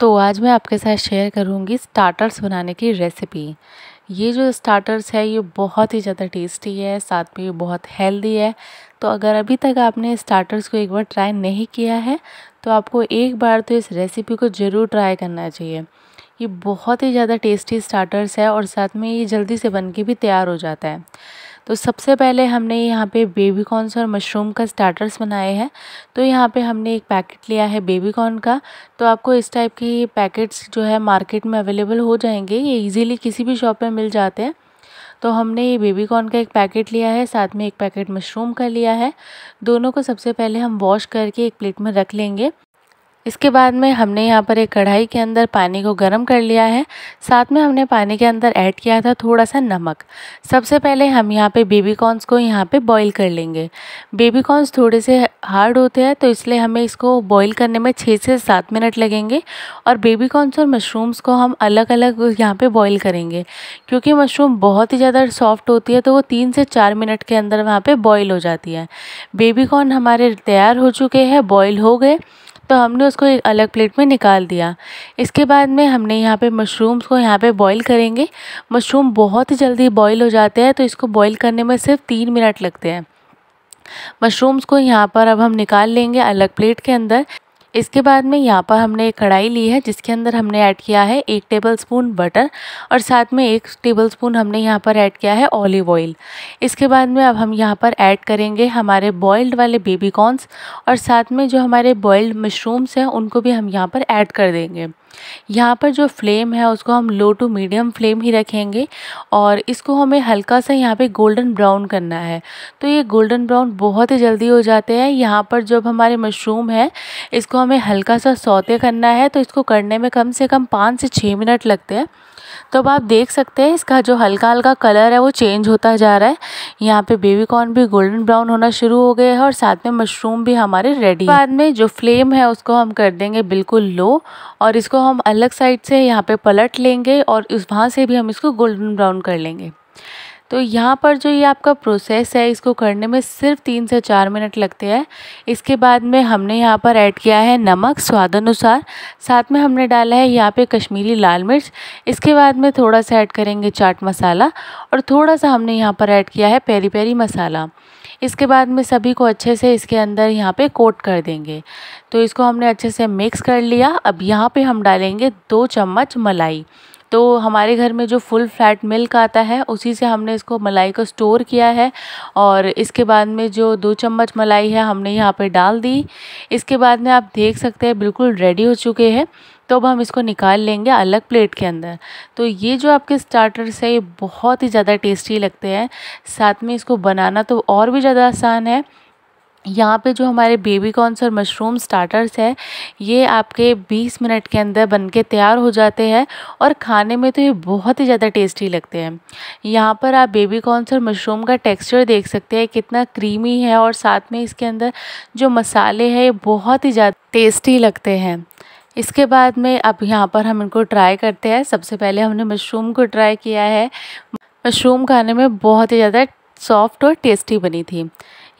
तो आज मैं आपके साथ शेयर करूँगी स्टार्टर्स बनाने की रेसिपी ये जो स्टार्टर्स है ये बहुत ही ज़्यादा टेस्टी है साथ में ये बहुत हेल्दी है तो अगर अभी तक आपने स्टार्टर्स को एक बार ट्राई नहीं किया है तो आपको एक बार तो इस रेसिपी को ज़रूर ट्राई करना चाहिए ये बहुत ही ज़्यादा टेस्टी स्टार्टर्स है और साथ में ये जल्दी से बन के भी तैयार हो जाता है तो सबसे पहले हमने यहाँ पे बेबी कॉर्नस और मशरूम का स्टार्टर्स बनाए हैं तो यहाँ पे हमने एक पैकेट लिया है बेबी कॉर्न का तो आपको इस टाइप के पैकेट्स जो है मार्केट में अवेलेबल हो जाएंगे ये इजीली किसी भी शॉप में मिल जाते हैं तो हमने ये बेबी कॉर्न का एक पैकेट लिया है साथ में एक पैकेट मशरूम का लिया है दोनों को सबसे पहले हम वॉश करके एक प्लेट में रख लेंगे इसके बाद में हमने यहाँ पर एक कढ़ाई के अंदर पानी को गर्म कर लिया है साथ में हमने पानी के अंदर ऐड किया था थोड़ा सा नमक सबसे पहले हम यहाँ पे बेबी कॉर्नस को यहाँ पे बॉईल कर लेंगे बेबी कॉर्नस थोड़े से हार्ड होते हैं तो इसलिए हमें इसको बॉईल करने में छः से सात मिनट लगेंगे और बेबी कॉर्नस और मशरूम्स को हम अलग अलग यहाँ पर बॉयल करेंगे क्योंकि मशरूम बहुत ही ज़्यादा सॉफ्ट होती है तो वो तीन से चार मिनट के अंदर वहाँ पर बॉयल हो जाती है बेबी कॉर्न हमारे तैयार हो चुके हैं बॉयल हो गए तो हमने उसको एक अलग प्लेट में निकाल दिया इसके बाद में हमने यहाँ पे मशरूम्स को यहाँ पे बॉईल करेंगे मशरूम बहुत ही जल्दी बॉईल हो जाते हैं तो इसको बॉईल करने में सिर्फ तीन मिनट लगते हैं मशरूम्स को यहाँ पर अब हम निकाल लेंगे अलग प्लेट के अंदर इसके बाद में यहाँ पर हमने एक कढ़ाई ली है जिसके अंदर हमने ऐड किया है एक टेबल स्पून बटर और साथ में एक टेबल स्पून हमने यहाँ पर ऐड किया है ऑलिव ऑयल इसके बाद में अब हम यहाँ पर ऐड करेंगे हमारे बॉयल्ड वाले बेबी कॉर्न्स और साथ में जो हमारे बॉयल्ड मशरूम्स हैं उनको भी हम यहाँ पर ऐड कर देंगे यहाँ पर जो फ्लेम है उसको हम लो टू मीडियम फ्लेम ही रखेंगे और इसको हमें हल्का सा यहाँ पे गोल्डन ब्राउन करना है तो ये गोल्डन ब्राउन बहुत ही जल्दी हो जाते हैं यहाँ पर जब हमारे मशरूम है इसको हमें हल्का सा सौते करना है तो इसको करने में कम से कम पाँच से छः मिनट लगते हैं तो अब आप देख सकते हैं इसका जो हल्का हल्का कलर है वो चेंज होता जा रहा है यहाँ पे बेबी कॉर्न भी गोल्डन ब्राउन होना शुरू हो गया है और साथ में मशरूम भी हमारे रेडी बाद में जो फ्लेम है उसको हम कर देंगे बिल्कुल लो और इसको हम अलग साइड से यहाँ पे पलट लेंगे और उस वहाँ से भी हम इसको गोल्डन ब्राउन कर लेंगे तो यहाँ पर जो ये आपका प्रोसेस है इसको करने में सिर्फ तीन से चार मिनट लगते हैं इसके बाद में हमने यहाँ पर ऐड किया है नमक स्वाद अनुसार साथ में हमने डाला है यहाँ पे कश्मीरी लाल मिर्च इसके बाद में थोड़ा सा ऐड करेंगे चाट मसाला और थोड़ा सा हमने यहाँ पर ऐड किया है पेरी पेरी मसाला इसके बाद में सभी को अच्छे से इसके अंदर यहाँ पे कोट कर देंगे तो इसको हमने अच्छे से मिक्स कर लिया अब यहाँ पे हम डालेंगे दो चम्मच मलाई तो हमारे घर में जो फुल फैट मिल्क आता है उसी से हमने इसको मलाई को स्टोर किया है और इसके बाद में जो दो चम्मच मलाई है हमने यहाँ पर डाल दी इसके बाद में आप देख सकते हैं बिल्कुल रेडी हो चुके हैं तो अब हम इसको निकाल लेंगे अलग प्लेट के अंदर तो ये जो आपके स्टार्टर्स है ये बहुत ही ज़्यादा टेस्टी लगते हैं साथ में इसको बनाना तो और भी ज़्यादा आसान है यहाँ पे जो हमारे बेबी कॉर्नस और मशरूम स्टार्टर्स है ये आपके 20 मिनट के अंदर बन के तैयार हो जाते हैं और खाने में तो ये बहुत ही ज़्यादा टेस्टी लगते हैं यहाँ पर आप बेबी कॉर्नस और मशरूम का टेक्सचर देख सकते हैं कितना क्रीमी है और साथ में इसके अंदर जो मसाले हैं ये बहुत ही ज़्यादा टेस्टी लगते हैं इसके बाद में अब यहाँ पर हम इनको ट्राई करते हैं सबसे पहले हमने मशरूम को ट्राई किया है मशरूम खाने में बहुत ही ज़्यादा सॉफ्ट और टेस्टी बनी थी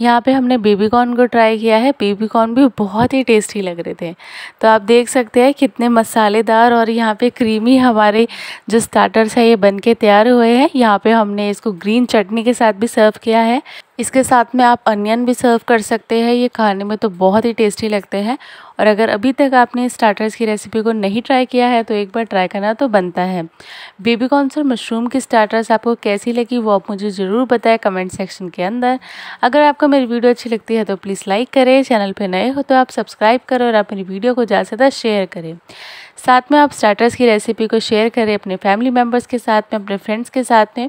यहाँ पे हमने बेबी कॉर्न को ट्राई किया है बेबी कॉर्न भी बहुत ही टेस्टी लग रहे थे तो आप देख सकते हैं कितने मसालेदार और यहाँ पे क्रीमी हमारे जो स्टार्टर्स है ये बन के तैयार हुए हैं यहाँ पे हमने इसको ग्रीन चटनी के साथ भी सर्व किया है इसके साथ में आप अनियन भी सर्व कर सकते हैं ये खाने में तो बहुत ही टेस्टी लगते हैं और अगर अभी तक आपने स्टार्टर्स की रेसिपी को नहीं ट्राई किया है तो एक बार ट्राई करना तो बनता है बेबी कॉर्न मशरूम की स्टार्टर्स आपको कैसी लगी वो आप मुझे ज़रूर बताएं कमेंट सेक्शन के अंदर अगर आपको मेरी वीडियो अच्छी लगती है तो प्लीज़ लाइक करें चैनल पर नए हो तो आप सब्सक्राइब करें और आप मेरी वीडियो को ज़्यादा से ज़्यादा शेयर करें साथ में आप स्टार्टर्स की रेसिपी को शेयर करें अपने फैमिली मेम्बर्स के साथ में अपने फ्रेंड्स के साथ में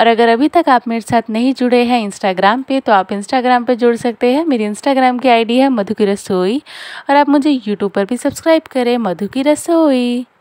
और अगर अभी तक आप मेरे साथ नहीं जुड़े हैं इंस्टाग्राम पे तो आप इंस्टाग्राम पे जुड़ सकते हैं मेरी इंस्टाग्राम की आईडी है मधु की रसोई और आप मुझे यूट्यूब पर भी सब्सक्राइब करें मधु की रसोई